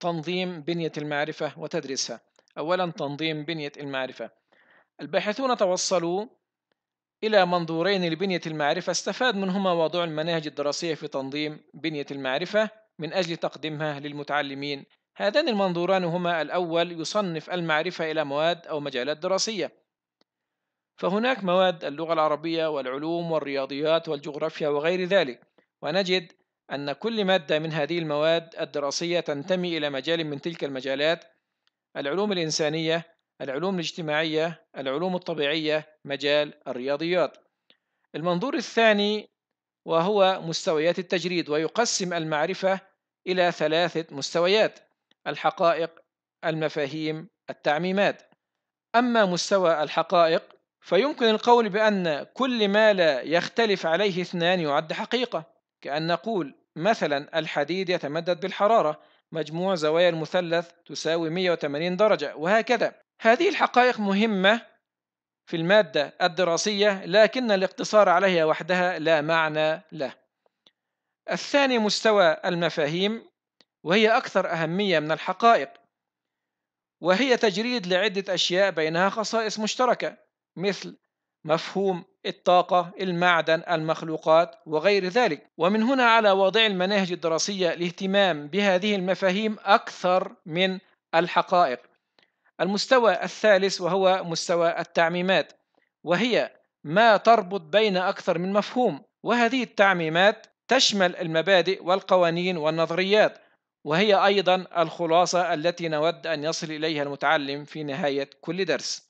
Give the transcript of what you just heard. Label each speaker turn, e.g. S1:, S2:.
S1: تنظيم بنية المعرفة وتدريسها أولا تنظيم بنية المعرفة الباحثون توصلوا إلى منظورين لبنية المعرفة استفاد منهما وضع المناهج الدراسية في تنظيم بنية المعرفة من أجل تقديمها للمتعلمين هذان المنظوران هما الأول يصنف المعرفة إلى مواد أو مجالات دراسية فهناك مواد اللغة العربية والعلوم والرياضيات والجغرافيا وغير ذلك ونجد أن كل مادة من هذه المواد الدراسية تنتمي إلى مجال من تلك المجالات العلوم الإنسانية العلوم الاجتماعية العلوم الطبيعية مجال الرياضيات المنظور الثاني وهو مستويات التجريد ويقسم المعرفة إلى ثلاثة مستويات الحقائق المفاهيم التعميمات أما مستوى الحقائق فيمكن القول بأن كل ما لا يختلف عليه اثنان يعد حقيقة كأن نقول مثلا الحديد يتمدد بالحرارة مجموع زوايا المثلث تساوي 180 درجة وهكذا هذه الحقائق مهمة في المادة الدراسية لكن الاقتصار عليها وحدها لا معنى له الثاني مستوى المفاهيم وهي أكثر أهمية من الحقائق وهي تجريد لعدة أشياء بينها خصائص مشتركة مثل مفهوم الطاقة المعدن المخلوقات وغير ذلك ومن هنا على وضع المناهج الدراسية الاهتمام بهذه المفاهيم أكثر من الحقائق المستوى الثالث وهو مستوى التعميمات وهي ما تربط بين أكثر من مفهوم وهذه التعميمات تشمل المبادئ والقوانين والنظريات وهي أيضا الخلاصة التي نود أن يصل إليها المتعلم في نهاية كل درس